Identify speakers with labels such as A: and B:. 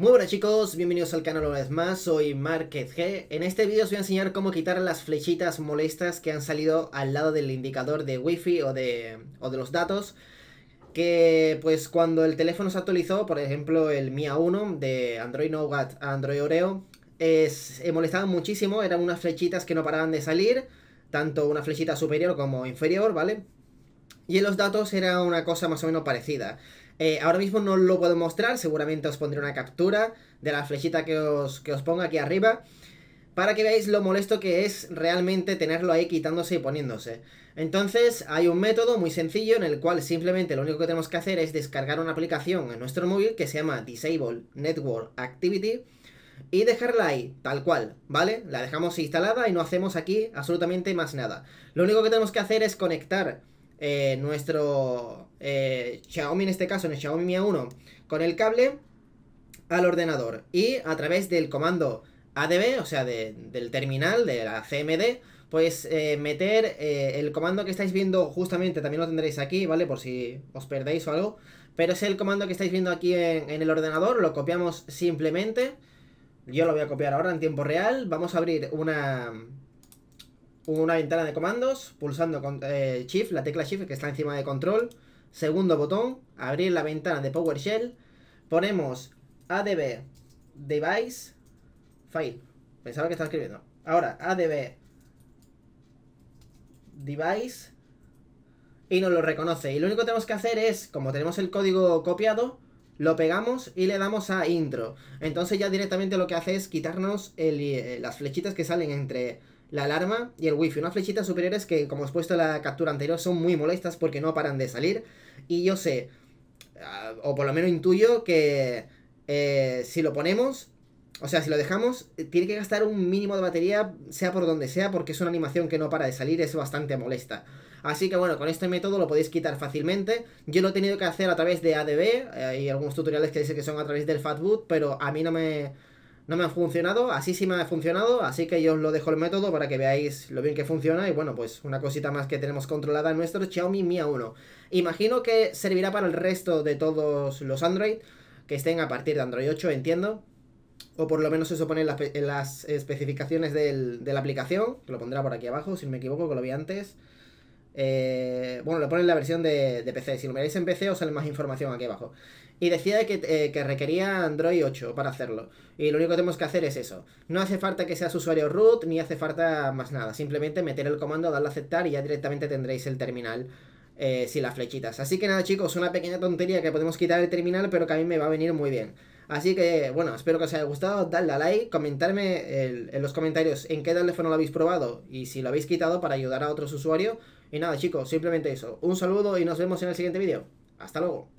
A: Muy buenas chicos, bienvenidos al canal una vez más, soy Market G. En este vídeo os voy a enseñar cómo quitar las flechitas molestas que han salido al lado del indicador de wifi o de, o de los datos que pues cuando el teléfono se actualizó, por ejemplo el Mia 1 de Android Nougat a Android Oreo, es, eh, molestaban muchísimo, eran unas flechitas que no paraban de salir, tanto una flechita superior como inferior, ¿vale? Y en los datos era una cosa más o menos parecida. Eh, ahora mismo no lo puedo mostrar, seguramente os pondré una captura de la flechita que os, que os ponga aquí arriba para que veáis lo molesto que es realmente tenerlo ahí quitándose y poniéndose. Entonces hay un método muy sencillo en el cual simplemente lo único que tenemos que hacer es descargar una aplicación en nuestro móvil que se llama Disable Network Activity y dejarla ahí, tal cual, ¿vale? La dejamos instalada y no hacemos aquí absolutamente más nada. Lo único que tenemos que hacer es conectar eh, nuestro eh, Xiaomi, en este caso, en el Xiaomi Mi 1 con el cable al ordenador. Y a través del comando ADB, o sea, del terminal, de la CMD, pues eh, meter el comando que estáis viendo justamente, también lo tendréis aquí, ¿vale? Por si os perdéis o algo. Pero es el comando que estáis viendo aquí en el ordenador, lo copiamos simplemente. Yo lo voy a copiar ahora en tiempo real. Vamos a abrir una, una ventana de comandos, pulsando con, eh, Shift, la tecla Shift que está encima de control, segundo botón, abrir la ventana de PowerShell, ponemos adb device file, pensaba que estaba escribiendo, ahora adb device y nos lo reconoce. Y lo único que tenemos que hacer es, como tenemos el código copiado, lo pegamos y le damos a intro. Entonces ya directamente lo que hace es quitarnos eh, las flechitas que salen entre la alarma y el wifi. Unas flechitas superiores que, como os he puesto en la captura anterior, son muy molestas porque no paran de salir. Y yo sé, ah, o por lo menos intuyo, que eh, si lo ponemos, o sea, si lo dejamos, tiene que gastar un mínimo de batería, sea por donde sea, porque es una animación que no para de salir, es bastante molesta. Así que bueno, con este método lo podéis quitar fácilmente. Yo lo he tenido que hacer a través de ADB, eh, hay algunos tutoriales que dicen que son a través del Fatboot, pero a mí no me no me ha funcionado, así sí me ha funcionado, así que yo os lo dejo el método para que veáis lo bien que funciona y bueno, pues una cosita más que tenemos controlada en nuestro Xiaomi Mi 1 Imagino que servirá para el resto de todos los Android que estén a partir de Android 8, entiendo, o por lo menos eso pone en las, especificaciones de la aplicación, lo pondrá por aquí abajo, si no me equivoco, que lo vi antes. Eh, bueno, le ponen la versión de, PC. Si lo miráis en PC os sale más información aquí abajo. Y decía que, eh, requería Android 8 para hacerlo. Y lo único que tenemos que hacer es eso. No hace falta que seas usuario root, ni hace falta más nada. Simplemente meter el comando, darle a aceptar y ya directamente tendréis el terminal Si eh, sin las flechitas. Así que nada chicos, una pequeña tontería que podemos quitar el terminal, pero que a mí me va a venir muy bien. Así que, bueno, espero que os haya gustado, dadle a like, comentarme en los comentarios en qué teléfono lo habéis probado y si lo habéis quitado para ayudar a otros usuarios. Y nada chicos, simplemente eso. Un saludo y nos vemos en el siguiente vídeo. Hasta luego.